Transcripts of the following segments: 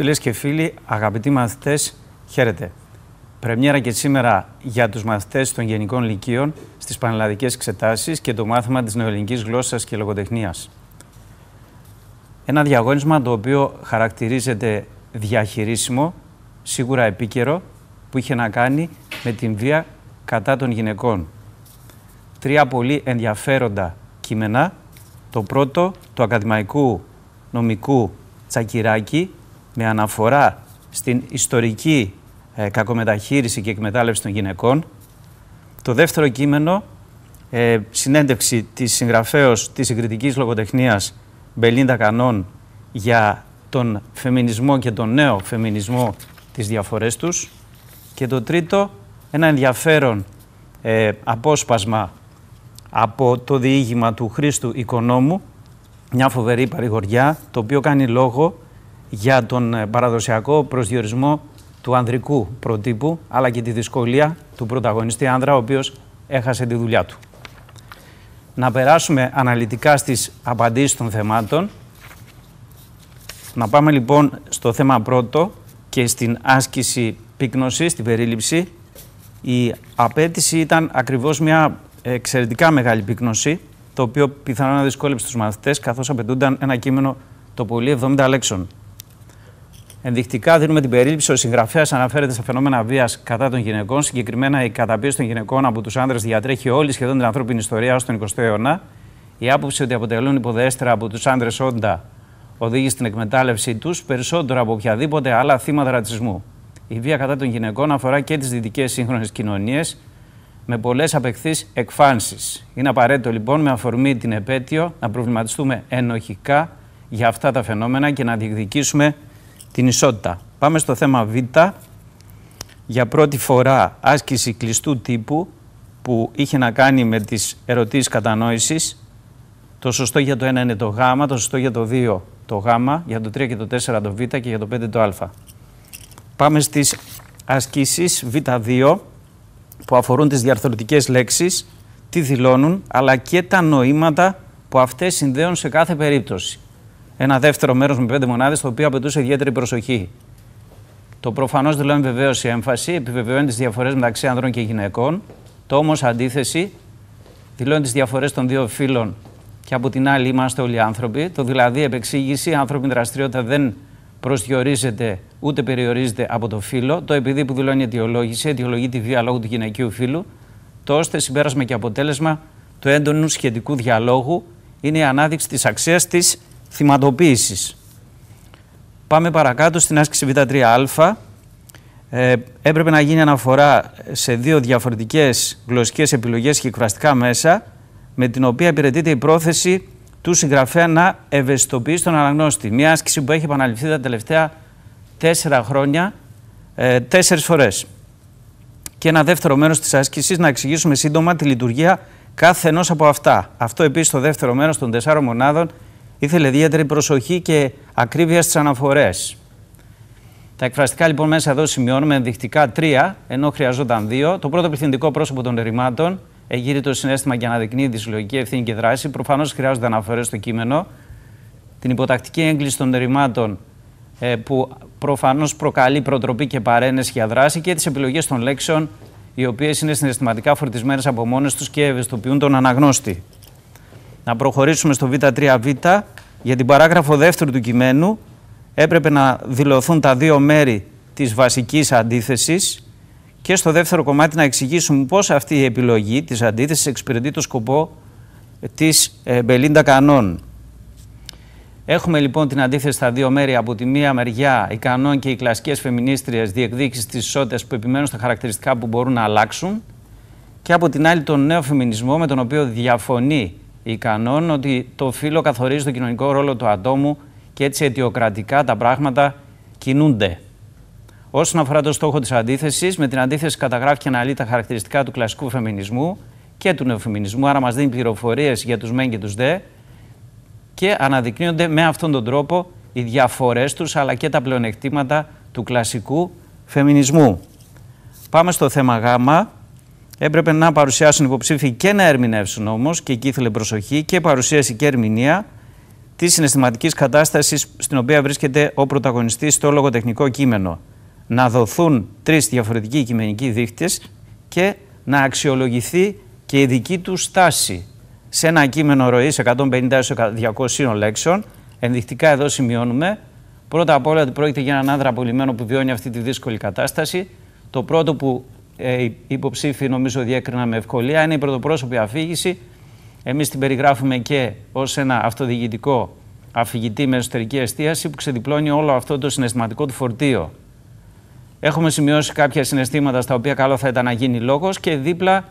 Φίλες και φίλοι, αγαπητοί μαθητές, χαίρετε. Πρεμιέρα και σήμερα για τους μαθητές των Γενικών Λυκείων στις Πανελλαδικές Εξετάσεις και το μάθημα της νεοελληνικής γλώσσας και λογοτεχνίας. Ένα διαγώνισμα το οποίο χαρακτηρίζεται διαχειρίσιμο, σίγουρα επίκαιρο, που είχε να κάνει με την βία κατά των γυναικών. Τρία πολύ ενδιαφέροντα κείμενα. Το πρώτο του ακαδημαϊκού νομικού Τσακυράκη, με αναφορά στην ιστορική ε, κακομεταχείριση και εκμετάλλευση των γυναικών. Το δεύτερο κείμενο, ε, συνέντευξη της συγγραφέως της συγκριτικής λογοτεχνίας Μπελίντα Κανών για τον φεμινισμό και τον νέο φεμινισμό τις διαφορές τους. Και το τρίτο, ένα ενδιαφέρον ε, απόσπασμα από το διήγημα του Χρήστου Οικονόμου, μια φοβερή παρηγοριά, το οποίο κάνει λόγο για τον ε, παραδοσιακό προσδιορισμό του ανδρικού προτύπου, αλλά και τη δυσκολία του πρωταγωνιστή άνδρα, ο οποίος έχασε τη δουλειά του. Να περάσουμε αναλυτικά στις απαντήσεις των θεμάτων. Να πάμε λοιπόν στο θέμα πρώτο και στην άσκηση πύκνωση, στην περίληψη. Η απέτηση ήταν ακριβώς μια εξαιρετικά μεγάλη πύκνωση, το οποίο πιθανόν να δυσκόλεψε τους μαθητές, καθώς απαιτούνταν ένα κείμενο το πολύ 70 λέξεων. Ενδεικτικά δίνουμε την περίληψη. Ο συγγραφέας αναφέρεται στα φαινόμενα βίας κατά των γυναικών. Συγκεκριμένα, η καταπίεση των γυναικών από τους άνδρες διατρέχει όλη σχεδόν την ανθρώπινη ιστορία ω τον 20ο αιώνα. Η άποψη ότι αποτελούν υποδέστερα από τους άνδρες όντα οδήγει στην εκμετάλλευσή τους περισσότερο από οποιαδήποτε άλλα θύματα ρατσισμού. Η βία κατά των γυναικών αφορά και τις δυτικές σύγχρονες κοινωνίες με πολλές απεκθεί εκφάνσεις. Είναι απαραίτητο λοιπόν με αφορμή την επέτειο να προβληματιστούμε ενοχικά για αυτά τα φαινόμενα και να διεκδικήσουμε την ισότητα. Πάμε στο θέμα Β. Για πρώτη φορά άσκηση κλειστού τύπου που είχε να κάνει με τις ερωτήσεις κατανόησης. Το σωστό για το 1 είναι το Γ, το σωστό για το 2 το Γ, για το 3 και το 4 το Β και για το 5 το Α. Πάμε στις ασκήσεις Β2 που αφορούν τις διαρθρωτικές λέξεις, τι δηλώνουν, αλλά και τα νοήματα που αυτές συνδέουν σε κάθε περίπτωση ένα δεύτερο μέρος με πέντε μονάδες, το οποίο απαιτούσε ιδιαίτερη προσοχή. Το προφανώς δηλώνει βεβαίως η έμφαση, επιβεβαιώνει τις διαφορές μεταξύ ανδρών και γυναικών. Το όμως αντίθεση δηλώνει τις διαφορές των δύο φύλων και από την άλλη είμαστε όλοι άνθρωποι. Το δηλαδή επεξήγηση, η ανθρώπινη δραστηριότητα δεν προσδιορίζεται ούτε περιορίζεται από το φίλο, Το επειδή που δηλώνει αιτιολόγηση, αιτιολογεί τη βία λόγω του γυναικείου φύλου. Το ώστε συμπέρασμα και αποτέλεσμα του έντονου σχετικού διαλόγου είναι η ανάδειξη της αξίας της θυματοποίησης. Πάμε παρακάτω στην άσκηση Β3α. Ε, έπρεπε να γίνει αναφορά σε δύο διαφορετικές γλωσσικές επιλογές και εκφραστικά μέσα με την οποία υπηρετείται η πρόθεση του συγγραφέα να ευαισθητοποιήσει τον αναγνώστη. Μια άσκηση που έχει επαναληφθεί τα τελευταία τέσσερα χρόνια, ε, τέσσερις φορές. Και ένα δεύτερο μέρος της άσκησης να εξηγήσουμε σύντομα τη λειτουργία κάθε ενός από αυτά. Αυτό επίσης το δεύτερο μέρος των τεσσάρων μονάδων ήθελε ιδιαίτερη προσοχή και ακρίβεια στις αναφορές. Τα εκφραστικά λοιπόν μέσα εδώ σημειώνουμε ενδεικτικά τρία, ενώ χρειαζόταν δύο. Το πρώτο πληθυντικό πρόσωπο των ερημάτων εγείρει το συνέστημα και αναδεικνύει τη συλλογική ευθύνη και δράση. Προφανώς χρειάζονται αναφορές στο κείμενο. Την υποτακτική έγκληση των ερημάτων ε, που προφανώς προκαλεί προτροπή και παρένεση για δράση και τις επιλογές των λέξεων, οι οποίες είναι συναισθηματικά φορτισμένες από μόνες τους και ευαισθητοποιούν τον αναγνώστη να προχωρήσουμε στο Β3Β. Για την παράγραφο δεύτερου του κειμένου έπρεπε να δηλωθούν τα δύο μέρη της βασικής αντίθεσης και στο δεύτερο κομμάτι να εξηγήσουμε πώς αυτή η επιλογή της αντίθεσης εξυπηρετεί το σκοπό της ε, Μπελίντα Κανών. Έχουμε λοιπόν την αντίθεση στα δύο μέρη. Από τη μία μεριά, οι κανόν και οι κλασικές φεμινίστριες διεκδίκησης της ισότητας που επιμένουν στα χαρακτηριστικά που μπορούν να αλλάξουν. Και από την άλλη, τον νέο φεμινισμό με τον οποίο διαφωνεί ικανών ότι το φύλλο καθορίζει το κοινωνικό ρόλο του ατόμου και έτσι αιτιοκρατικά τα πράγματα κινούνται. Όσον αφορά το στόχο της αντίθεσης, με την αντίθεση καταγράφει και αναλύει τα χαρακτηριστικά του κλασικού φεμινισμού και του νεοφεμινισμού, άρα μας δίνει πληροφορίες για τους μεν και τους δε και αναδεικνύονται με αυτόν τον τρόπο οι διαφορές τους αλλά και τα πλεονεκτήματα του κλασικού φεμινισμού. Πάμε στο θέμα γάμα. Έπρεπε να παρουσιάσουν υποψήφοι και να ερμηνεύσουν όμως, και εκεί ήθελε προσοχή και παρουσίαση και ερμηνεία της συναισθηματικής κατάστασης στην οποία βρίσκεται ο πρωταγωνιστής στο λογοτεχνικό κείμενο. Να δοθούν τρεις διαφορετικοί κειμενικοί δείχτες και να αξιολογηθεί και η δική του στάση. Σε ένα κείμενο ροής 150-200 λέξεων, ενδεικτικά εδώ σημειώνουμε πρώτα απ' όλα ότι πρόκειται για έναν άνδρα απολυμμένο που βιώνει αυτή τη δύσκολη κατάσταση. Το πρώτο που ε, υποψήφοι νομίζω διέκριναν με ευκολία. Είναι η πρωτοπρόσωπη αφήγηση. Εμείς την περιγράφουμε και ως ένα αυτοδιηγητικό αφηγητή με εσωτερική εστίαση που ξεδιπλώνει όλο αυτό το συναισθηματικό του φορτίο. Έχουμε σημειώσει κάποια συναισθήματα στα οποία καλό θα ήταν να γίνει λόγος και δίπλα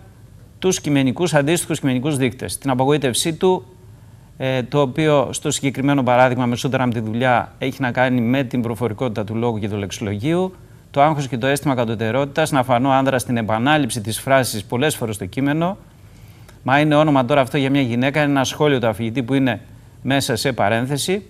του κειμενικούς, αντίστοιχους κειμενικούς δείκτες. Την απογοήτευσή του, ε, το οποίο στο συγκεκριμένο παράδειγμα σούτερα με τη δουλειά έχει να κάνει με την προφορικότητα του λόγου και του λεξιλογίου, το άγχος και το αίσθημα κατωτερότητας, να φανώ άνδρα στην επανάληψη της φράσης πολλές φορές στο κείμενο. Μα είναι όνομα τώρα αυτό για μια γυναίκα, είναι ένα σχόλιο του αφηγητή που είναι μέσα σε παρένθεση.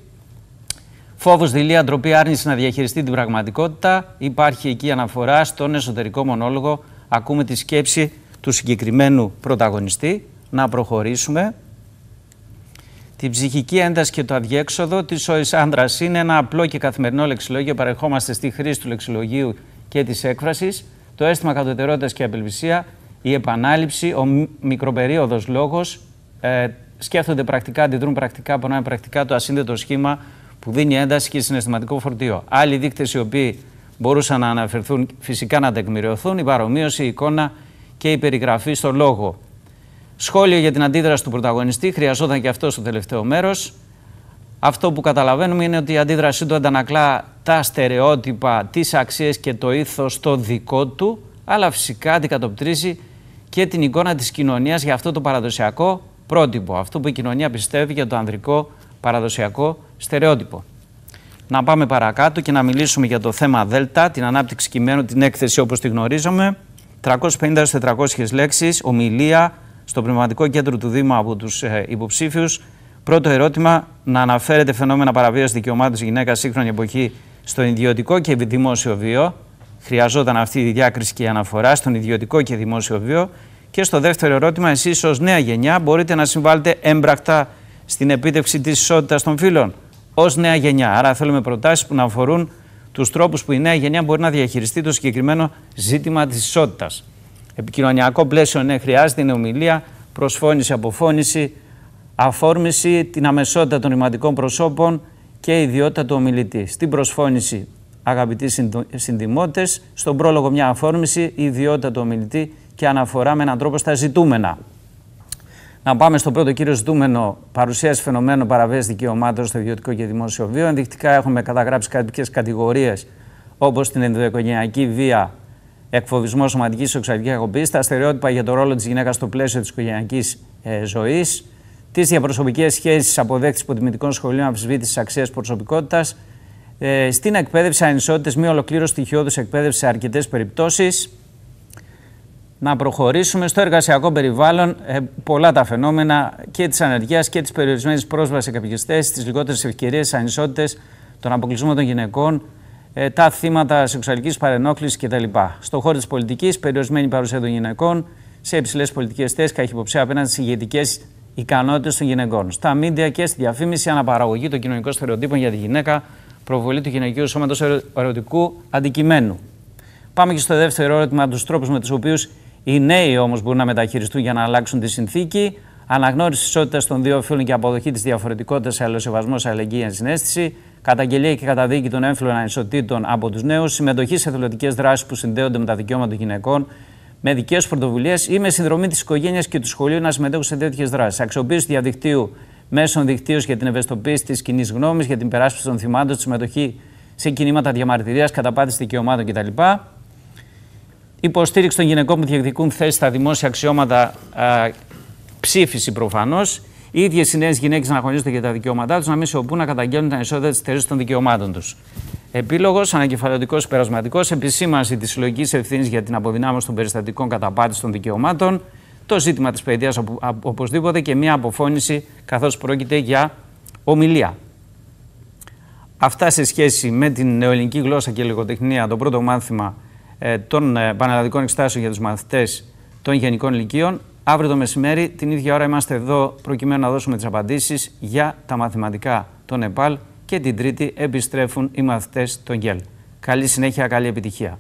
Φόβος, δειλία, ντροπή, άρνηση να διαχειριστεί την πραγματικότητα. Υπάρχει εκεί αναφορά στον εσωτερικό μονόλογο. Ακούμε τη σκέψη του συγκεκριμένου πρωταγωνιστή. Να προχωρήσουμε την ψυχική ένταση και το αδιέξοδο της ζωής άντρα είναι ένα απλό και καθημερινό λεξιλόγιο. Παρεχόμαστε στη χρήση του λεξιλογίου και της έκφρασης, το αίσθημα κατωτερότητας και απελπισία, η επανάληψη, ο μικροπερίοδος λόγος. Ε, σκέφτονται πρακτικά, αντιδρούν πρακτικά, πονάνε πρακτικά το ασύνδετο σχήμα που δίνει ένταση και συναισθηματικό φορτίο. Άλλοι δείκτες οι οποίοι μπορούσαν να αναφερθούν φυσικά να τεκμηριωθούν, η παρομοίωση, η εικόνα και η περιγραφή στο λόγο. Σχόλιο για την αντίδραση του πρωταγωνιστή χρειαζόταν και αυτό στο τελευταίο μέρος. Αυτό που καταλαβαίνουμε είναι ότι η αντίδρασή του αντανακλά τα στερεότυπα, τις αξίες και το ήθος το δικό του, αλλά φυσικά αντικατοπτρίζει και την εικόνα της κοινωνίας για αυτό το παραδοσιακό πρότυπο. Αυτό που η κοινωνία πιστεύει για το ανδρικό παραδοσιακό στερεότυπο. Να πάμε παρακάτω και να μιλήσουμε για το θέμα ΔΕΛΤΑ, την ανάπτυξη κειμένου, την έκθεση όπως τη γνωρίζουμε. 350-400 λέξεις, ομιλία, στο πνευματικό κέντρο του Δήμου από τους ε, υποψήφιους. Πρώτο ερώτημα, να αναφέρετε φαινόμενα παραβίασης δικαιωμάτων της γυναίκας σύγχρονη εποχή στο ιδιωτικό και δημόσιο βίο. Χρειαζόταν αυτή η διάκριση και η αναφορά στον ιδιωτικό και δημόσιο βίο. Και στο δεύτερο ερώτημα, εσείς ως νέα γενιά μπορείτε να συμβάλλετε έμπρακτα στην επίτευξη της ισότητας των φύλων. Ως νέα γενιά. Άρα, θέλουμε προτάσεις που να αφορούν τους τρόπους που η νέα γενιά μπορεί να διαχειριστεί το συγκεκριμένο ζήτημα της ισότητας. Επικοινωνιακό πλαίσιο, ναι, χρειάζεται, είναι ομιλία, προσφώνηση, αποφώνηση, αφόρμηση, την αμεσότητα των ρηματικών προσώπων και η ιδιότητα του ομιλητή. Στην προσφώνηση, αγαπητοί συντημότε, στον πρόλογο μια αφόρμηση, ιδιότητα του ομιλητή και αναφορά με έναν τρόπο στα ζητούμενα. Να πάμε στο πρώτο κύριο ζητούμενο παρουσίαση φαινομένων παραβίασης δικαιωμάτων στο ιδιωτικό και δημόσιο βίο. Ενδεικτικά έχουμε καταγράψει κάποιες κατηγορίες όπως την ενδοοικογενειακή βία, εκφοβισμός σωματικής και σεξουαλική αγωγή, τα στερεότυπα για το ρόλο της γυναίκας στο πλαίσιο της οικογενειακής ε, ζωής, τις διαπροσωπικές σχέσεις αποδέκτης υποτιμητικών σχολείων αμφισβήτησης αξία προσωπικότητας, ε, στην εκπαίδευση ανισότητες, μη ολοκλήρωση στοιχειώδους εκπαίδευσης σε αρκετές περιπτώσεις. Να προχωρήσουμε στο εργασιακό περιβάλλον. Ε, πολλά τα φαινόμενα και της ανεργίας και της περιορισμένης πρόσβασης σε κάποιες θέσεις, τις λιγότερες ευκαιρίες, ανισότητες, τον αποκλεισμό των γυναικών, ε, τα θύματα σεξουαλικής παρενόχλησης κτλ. Στον χώρο της πολιτικής, περιορισμένη παρουσία των γυναικών σε υψηλές πολιτικές θέσεις καχυποψία απέναντι στις ηγετικές ικανότητες των γυναικών. Στα μίντια και στη διαφήμιση, αναπαραγωγή των κοινωνικών στερεοτύπων για τη γυναίκα, προβολή του γυναικείου σώματος ερωτικού αντικειμένου. Πάμε και στο δεύτερο ερώτημα, τους τρόπους με τους οποίους οι νέοι όμως μπορούν να μεταχειριστούν για να αλλάξουν τη συνθήκη. Αναγνώριση ισότητας των δύο φίλων και αποδοχή της διαφορετικότητας σε σεβασμό αλληλεγγύη, ενσυναίσθηση καταγγελία και καταδίκη των έμφυλων ανισοτήτων από τους νέους, συμμετοχή σε εθελοντικέ δράσεις που συνδέονται με τα δικαιώματα των γυναικών, με δικές πρωτοβουλίες ή με συνδρομή της οικογένειας και του σχολείου να συμμετέχουν σε τέτοιες δράσεις. Αξιοποίηση του διαδικτύου μέσων δικτύου για την ευαισθητοποίηση της κοινή γνώμης, για την περάσπιση των θυμάτων, τη συμμετοχή σε κινήματα διαμαρτυρίας, καταπάτηση δικαιωμάτων κτλ. Υποστήριξη των γυναικών που διεκδικούν θέσει στα δημόσια αξιώματα, α, ψήφιση προφανώς οι ίδιες οι νέες γυναίκες να αγωνίζονται για τα δικαιώματά τους, να μην σιωπούν να καταγγέλνουν τα ανισότητα τη θέση των δικαιωμάτων τους. Επίλογος, ανακεφαλαιωτικός περασματικός, επισήμανση της συλλογικής ευθύνης για την αποδυνάμωση των περιστατικών καταπάτηση των δικαιωμάτων, το ζήτημα της παιδείας οπωσδήποτε και μια αποφώνηση καθώς πρόκειται για ομιλία. Αυτά σε σχέση με την νεοελληνική γλώσσα και λογοτεχνία, το πρώτο μάθημα ε, των ε, πανελλαδικών εξετάσεων για τους μαθητές των γενικών ηλικίων. Αύριο το μεσημέρι, την ίδια ώρα, είμαστε εδώ προκειμένου να δώσουμε τις απαντήσεις για τα μαθηματικά των ΕΠΑΛ και την Τρίτη επιστρέφουν οι μαθητές των ΓΕΛ. Καλή συνέχεια, καλή επιτυχία.